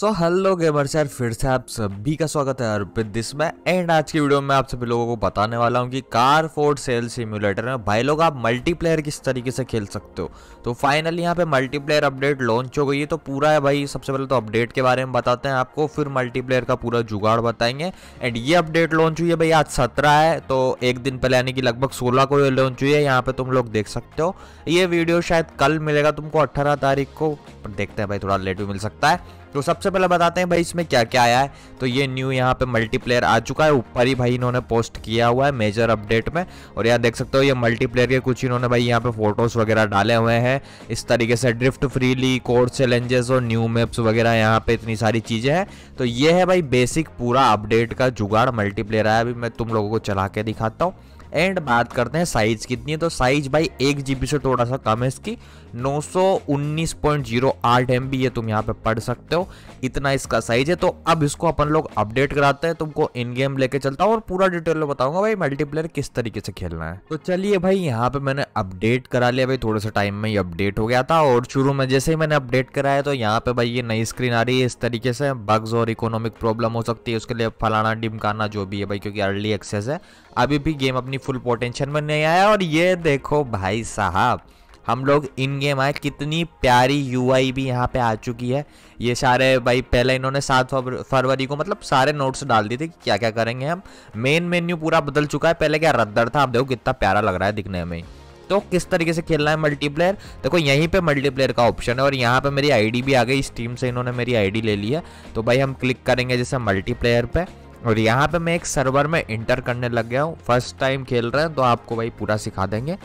so hello gamer sir फिर से आप सभी का स्वागत है अर्पित दिस में एंड आज की वीडियो में आप सभी लोगों को बताने वाला हूँ कि कार फोर्ड सेल सिम्युलेटर में भाई लोग आप मल्टीप्लेयर किस तरीके से खेल सकते हो तो फाइनली यहाँ पे मल्टीप्लेयर अपडेट लॉन्च हो गई है तो पूरा है भाई सबसे पहले तो अपडेट के बारे में बताते हैं आपको फिर मल्टीप्लेयर का पूरा जुगाड़ बताएंगे एंड ये अपडेट लॉन्च हुई है भाई आज सत्रह है तो एक दिन पहले यानी कि लगभग सोलह को लॉन्च हुई है यहाँ पे तुम लोग देख सकते हो ये वीडियो शायद कल मिलेगा तुमको अट्ठारह तारीख को देखते हैं भाई थोड़ा लेट भी मिल सकता है तो सबसे पहले बताते हैं भाई इसमें क्या क्या आया है तो ये न्यू यहाँ पे मल्टीप्लेयर आ चुका है ऊपर ही भाई इन्होंने पोस्ट किया हुआ है मेजर अपडेट में और यहाँ देख सकते हो ये मल्टीप्लेयर के कुछ इन्होंने भाई यहाँ पे फोटोज वगैरह डाले हुए हैं इस तरीके से ड्रिफ्ट फ्रीली कोर्स चैलेंजेस और न्यू मैप्स वगैरह यहाँ पे इतनी सारी चीज़ें हैं तो ये है भाई बेसिक पूरा अपडेट का जुगाड़ मल्टीप्लेयर आया अभी मैं तुम लोगों को चला के दिखाता हूँ एंड बात करते हैं साइज कितनी है तो साइज भाई एक जीबी से थोड़ा सा कम है इसकी 919.08 एमबी ये तुम यहाँ पे पढ़ सकते हो इतना इसका साइज है तो अब इसको अपन लोग अपडेट कराते हैं तुमको इन गेम लेके चलता हूँ और पूरा डिटेल में बताऊंगा भाई मल्टीप्लेयर किस तरीके से खेलना है तो चलिए भाई यहाँ पे मैंने अपडेट करा लिया भाई थोड़े से टाइम में ही अपडेट हो गया था और शुरू में जैसे ही मैंने अपडेट कराया तो यहाँ पे भाई ये नई स्क्रीन आ रही है इस तरीके से बग्स और इकोनॉमिक प्रॉब्लम हो सकती है उसके लिए फलाना डिमकाना जो भी है भाई क्योंकि अर्ली एक्सेस है अभी भी गेम अपनी फुल पोटेंशियल में नहीं आया और ये देखो भाई साहब हम लोग इन गेम आए कितनी प्यारी यू भी यहाँ पे आ चुकी है ये सारे भाई पहले इन्होंने सात फरवरी को मतलब सारे नोट्स डाल दिए थे कि क्या क्या करेंगे हम मेन मेन्यू पूरा बदल चुका है पहले क्या रद्दर था आप देखो कितना प्यारा लग रहा है दिखने में तो किस तरीके से खेलना है मल्टीप्लेयर देखो यहीं पे मल्टीप्लेयर का ऑप्शन है और यहाँ पे मेरी आईडी भी आ गई इस टीम से इन्होंने मेरी आईडी ले ली है तो भाई हम क्लिक करेंगे जैसे मल्टीप्लेयर पे और यहाँ पे मैं एक सर्वर में इंटर करने लग गया हूँ फर्स्ट टाइम खेल रहे हैं तो आपको भाई पूरा सिखा देंगे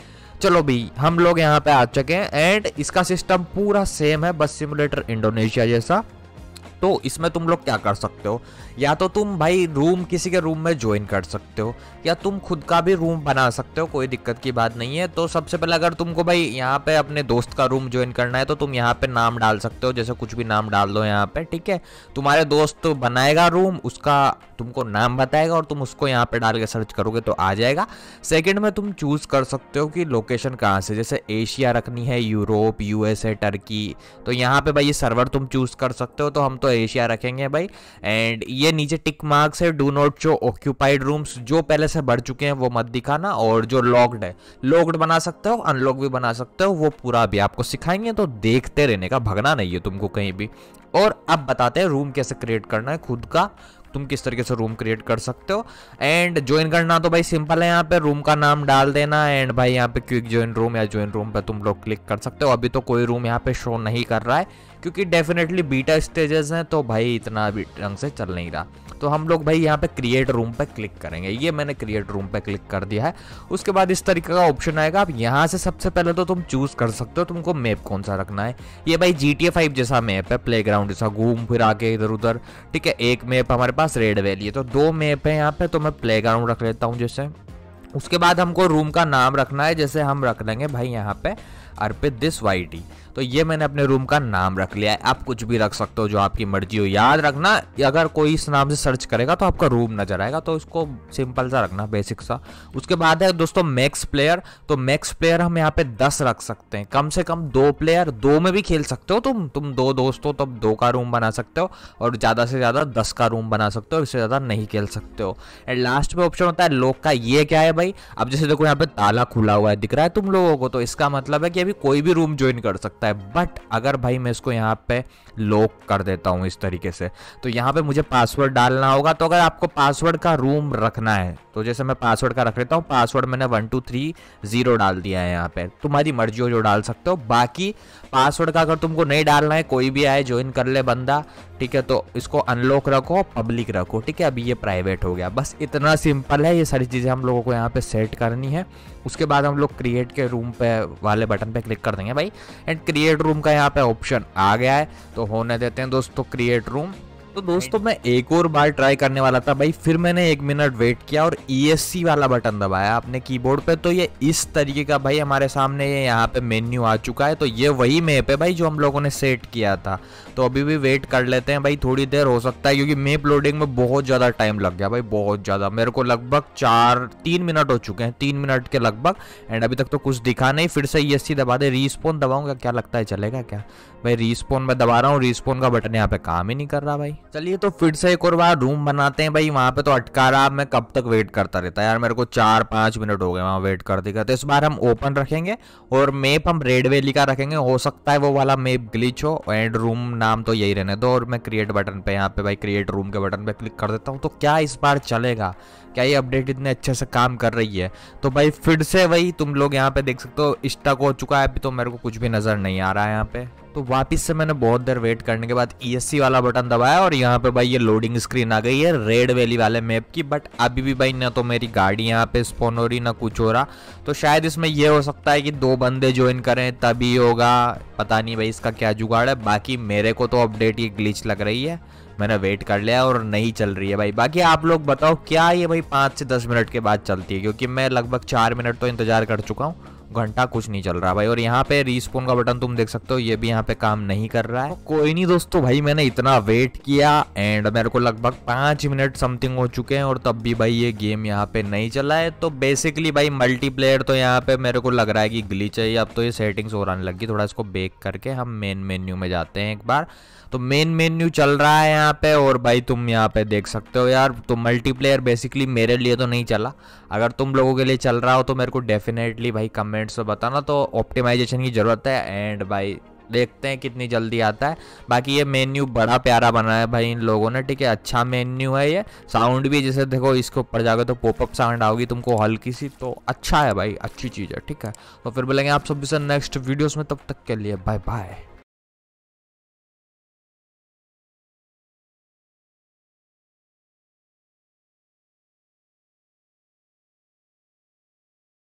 चलो भाई हम लोग यहाँ पे आ चुके हैं एंड इसका सिस्टम पूरा सेम है बस सिमुलेटर इंडोनेशिया जैसा तो इसमें तुम लोग क्या कर सकते हो या तो तुम भाई रूम किसी के रूम में ज्वाइन कर सकते हो या तुम खुद का भी रूम बना सकते हो कोई दिक्कत की बात नहीं है तो सबसे पहले अगर तुमको भाई यहाँ पे अपने दोस्त का रूम ज्वाइन करना है तो तुम यहाँ पे नाम डाल सकते हो जैसे कुछ भी नाम डाल दो यहाँ पे ठीक है तुम्हारे दोस्त बनाएगा रूम उसका तुमको नाम बताएगा और तुम उसको यहाँ पे डाल के सर्च करोगे तो आ जाएगा सेकेंड में तुम चूज कर सकते हो कि लोकेशन कहाँ से जैसे एशिया रखनी है यूरोप यूएसए टर्की तो यहाँ पे भाई ये सर्वर तुम चूज कर सकते हो तो हम तो एशिया रखेंगे भाई एंड ये नीचे टिक मार्क्स है डू नॉट जो ऑक्यूपाइड रूम्स जो पहले से भर चुके हैं वो मत दिखाना और जो लॉक्ड है लॉक्ड बना सकते हो अनलॉक भी बना सकते हो वो पूरा अभी आपको सिखाएंगे तो देखते रहने का भगना नहीं है तुमको कहीं भी और अब बताते हैं रूम कैसे क्रिएट करना है खुद का तुम किस तरीके से रूम क्रिएट कर सकते हो एंड ज्वाइन करना तो भाई सिंपल है यहाँ पे रूम का नाम डाल देना एंड भाई यहाँ पे क्विक ज्वाइन रूम या ज्वाइन रूम पे तुम लोग क्लिक कर सकते हो अभी तो कोई रूम यहाँ पे शो नहीं कर रहा है क्योंकि डेफिनेटली बीटा स्टेजेस हैं तो भाई इतना भी ढंग से चल नहीं रहा तो हम लोग भाई यहाँ पे क्रिएट रूम पे क्लिक करेंगे ये मैंने क्रिएट रूम पे क्लिक कर दिया है उसके बाद इस तरीके का ऑप्शन आएगा आप यहाँ से सबसे पहले तो तुम चूज़ कर सकते हो तुमको मैप कौन सा रखना है ये भाई जी टी फाइव जैसा मैप है प्ले ग्राउंड जैसा घूम फिर आके इधर उधर ठीक है एक मैप हमारे पास रेड वैली है तो दो मैप है यहाँ पे तो मैं प्ले रख लेता हूँ जैसे उसके बाद हमको रूम का नाम रखना है जैसे हम रख लेंगे भाई यहाँ पे अर्पित दिस वाई तो ये मैंने अपने रूम का नाम रख लिया है आप कुछ भी रख सकते हो जो आपकी मर्जी हो याद रखना अगर कोई इस नाम से सर्च करेगा तो आपका रूम नजर आएगा तो इसको सिंपल सा रखना बेसिक सा उसके बाद है दोस्तों मैक्स प्लेयर तो मैक्स प्लेयर हम यहाँ पे दस रख सकते हैं कम से कम दो प्लेयर दो में भी खेल सकते हो तुम तुम दो दोस्त हो तब दो का रूम बना सकते हो और ज़्यादा से ज़्यादा दस का रूम बना सकते हो इससे ज़्यादा नहीं खेल सकते हो एंड लास्ट में ऑप्शन होता है लोक का ये क्या है भाई अब जैसे देखो यहाँ पे ताला खुला हुआ है दिख रहा है तुम लोगों को तो इसका मतलब है कि अभी कोई भी रूम ज्वाइन कर सकते सकता है बट अगर भाई मैं इसको यहाँ पे लॉक कर देता हूँ इस तरीके से तो यहाँ पे मुझे पासवर्ड डालना होगा तो अगर आपको पासवर्ड का रूम रखना है तो जैसे मैं पासवर्ड का रख लेता हूँ पासवर्ड मैंने वन टू थ्री जीरो डाल दिया है यहाँ पे तुम्हारी मर्जी हो जो डाल सकते हो बाकी पासवर्ड का अगर तुमको नहीं डालना है कोई भी आए ज्वाइन कर ले बंदा ठीक है तो इसको अनलॉक रखो पब्लिक रखो ठीक है अभी ये प्राइवेट हो गया बस इतना सिंपल है ये सारी चीज़ें हम लोगों को यहाँ पे सेट करनी है उसके बाद हम लोग क्रिएट के रूम पे वाले बटन पे क्लिक कर देंगे भाई एंड क्रिएट रूम का यहाँ पे ऑप्शन आ गया है तो होने देते हैं दोस्तों क्रिएट रूम तो दोस्तों मैं एक और बार ट्राई करने वाला था भाई फिर मैंने एक मिनट वेट किया और ई e वाला बटन दबाया अपने कीबोर्ड पे तो ये इस तरीके का भाई हमारे सामने ये यहाँ पे मेन्यू आ चुका है तो ये वही मैप है भाई जो हम लोगों ने सेट किया था तो अभी भी वेट कर लेते हैं भाई थोड़ी देर हो सकता है क्योंकि मेप लोडिंग में बहुत ज़्यादा टाइम लग गया भाई बहुत ज़्यादा मेरे को लगभग चार तीन मिनट हो चुके हैं तीन मिनट के लगभग एंड अभी तक तो कुछ दिखा नहीं फिर से ई e दबा दे रिस्पोन दबाऊंगा क्या लगता है चलेगा क्या भाई रिस्पोन में दबा रहा हूँ रिस्पोन का बटन यहाँ पे काम ही नहीं कर रहा भाई चलिए तो फिर से एक और बार रूम बनाते हैं भाई वहाँ पे तो अटका रहा मैं कब तक वेट करता रहता यार मेरे को चार पाँच मिनट हो गए वहाँ वेट करते करते इस बार हम ओपन रखेंगे और मेप हम रेड वैली का रखेंगे हो सकता है वो वाला मेप ग्लिच हो एंड रूम नाम तो यही रहने दो और मैं क्रिएट बटन पे यहाँ पे भाई क्रिएट रूम के बटन पे क्लिक कर देता हूँ तो क्या इस बार चलेगा क्या ये अपडेट इतने अच्छे से काम कर रही है तो भाई फिर से वही तुम लोग यहाँ पे देख सकते हो स्टक हो चुका है अभी तो मेरे को कुछ भी नज़र नहीं आ रहा है यहाँ पे तो वापिस से मैंने बहुत देर वेट करने के बाद ई e वाला बटन दबाया और यहाँ पे भाई ये लोडिंग स्क्रीन आ गई है रेड वैली वाले मैप की बट अभी भी भाई ना तो मेरी गाड़ी यहाँ पे स्पोन हो रही ना कुछ हो रहा तो शायद इसमें यह हो सकता है कि दो बंदे ज्वाइन करें तभी होगा पता नहीं भाई इसका क्या जुगाड़ है बाकी मेरे को तो अपडेट ये ग्लिच लग रही है मैंने वेट कर लिया और नहीं चल रही है भाई बाकी आप लोग बताओ क्या ये भाई पाँच से दस मिनट के बाद चलती है क्योंकि मैं लगभग चार मिनट तो इंतज़ार कर चुका हूँ घंटा कुछ नहीं चल रहा भाई और यहाँ पे रिस्पोन का बटन तुम देख सकते हो ये भी यहाँ पे काम नहीं कर रहा है तो कोई नहीं दोस्तों भाई मैंने इतना वेट किया एंड मेरे को लगभग पांच मिनट समथिंग हो चुके हैं और तब भी भाई ये गेम यहाँ पे नहीं चला है तो बेसिकली भाई मल्टीप्लेयर तो यहाँ पे मेरे को लग रहा है कि ग्लिच चाहिए अब तो ये सेटिंग्स और आने लगी थोड़ा इसको बेक करके हम मेन मेन्यू में जाते हैं एक बार तो मेन मेन्यू चल रहा है यहाँ पे और भाई तुम यहाँ पे देख सकते हो यार तो मल्टीप्लेयर बेसिकली मेरे लिए तो नहीं चला अगर तुम लोगों के लिए चल रहा हो तो मेरे को डेफिनेटली भाई कमेंट कमेंट्स में बताना तो ऑप्टिमाइजेशन की ज़रूरत है एंड भाई देखते हैं कितनी जल्दी आता है बाकी ये मेन्यू बड़ा प्यारा बना है भाई इन लोगों ने ठीक है अच्छा मेन्यू है ये साउंड भी जैसे देखो इसके ऊपर जाकर तो पॉपअप साउंड आओगी तुमको हल्की सी तो अच्छा है भाई अच्छी चीज़ है ठीक है तो फिर बोलेंगे आप सब नेक्स्ट वीडियोज में तब तक के लिए बाय बाय